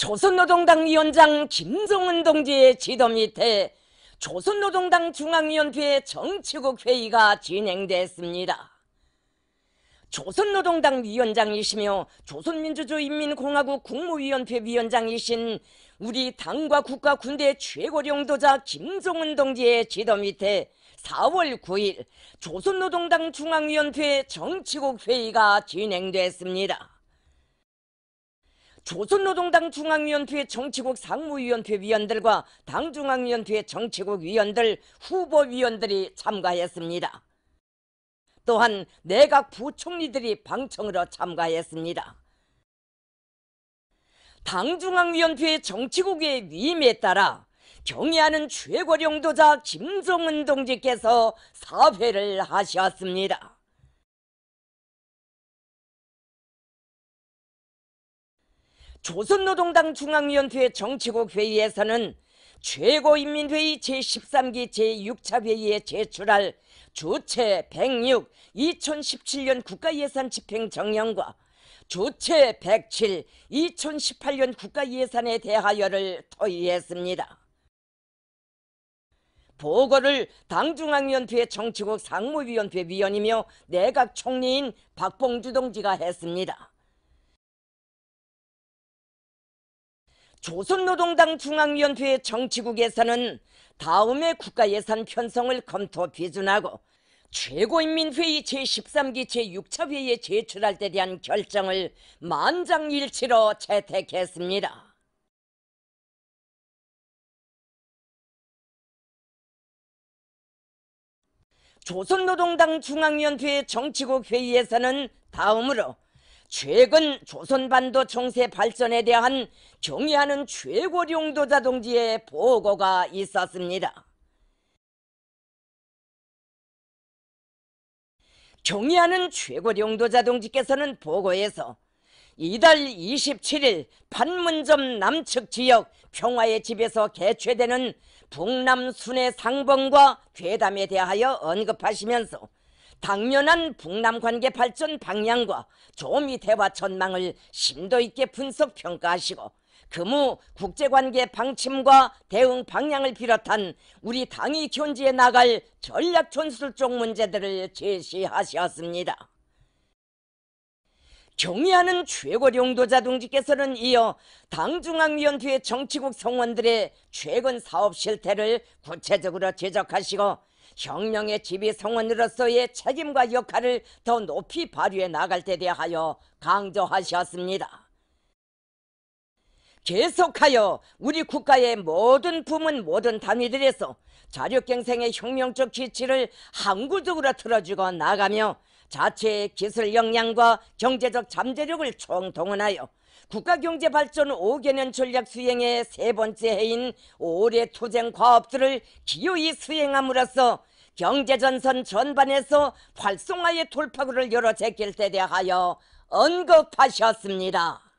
조선노동당 위원장 김종은 동지의 지도 밑에 조선노동당 중앙위원회 정치국 회의가 진행됐습니다. 조선노동당 위원장이시며 조선민주주의인민공화국 국무위원회 위원장이신 우리 당과 국가 군대 최고 령도자 김성은 동지의 지도 밑에 4월 9일 조선노동당 중앙위원회 정치국 회의가 진행됐습니다. 조선노동당 중앙위원회 정치국 상무위원회 위원들과 당중앙위원회 정치국 위원들 후보위원들이 참가했습니다. 또한 내각 부총리들이 방청으로 참가했습니다. 당중앙위원회 정치국의 위임에 따라 경의하는 최고령도자 김성은 동지께서 사회를 하셨습니다. 조선노동당 중앙위원회 정치국 회의에서는 최고인민회의 제13기 제6차 회의에 제출할 조체 106 2017년 국가예산 집행 정령과 조체 107 2018년 국가예산에 대하여를 토의했습니다. 보고를 당중앙위원회 정치국 상무위원회 위원이며 내각 총리인 박봉주 동지가 했습니다. 조선노동당 중앙위원회 정치국에서는 다음의 국가예산 편성을 검토 비준하고 최고인민회의 제13기 제6차 회의에 제출할 때 대한 결정을 만장일치로 채택했습니다. 조선노동당 중앙위원회 정치국 회의에서는 다음으로 최근 조선반도 정세 발전에 대한 경의하는 최고 용도자 동지의 보고가 있었습니다. 경의하는 최고 용도자 동지께서는 보고에서 이달 27일 판문점 남측 지역 평화의 집에서 개최되는 북남 순회 상봉과 괴담에 대하여 언급하시면서 당면한 북남 관계 발전 방향과 조미 대화 전망을 심도 있게 분석 평가하시고 금무 국제관계 방침과 대응 방향을 비롯한 우리 당이 견지에 나갈 전략 전술적 문제들을 제시하셨습니다. 경의하는 최고 용도자 동지께서는 이어 당중앙위원회 정치국 성원들의 최근 사업 실태를 구체적으로 지적하시고 경령의 지휘 성원으로서의 책임과 역할을 더 높이 발휘해 나갈 때 대하여 강조하셨습니다. 계속하여 우리 국가의 모든 부문 모든 단위들에서 자력갱생의 혁명적 기치를 항구적으로 틀어주고 나가며 자체의 기술 역량과 경제적 잠재력을 총동원하여 국가경제발전 5개년 전략 수행의 세 번째 해인 올해 투쟁 과업들을 기요히 수행함으로써 경제전선 전반에서 활성화의 돌파구를 열어 제길 때 대하여 언급하셨습니다.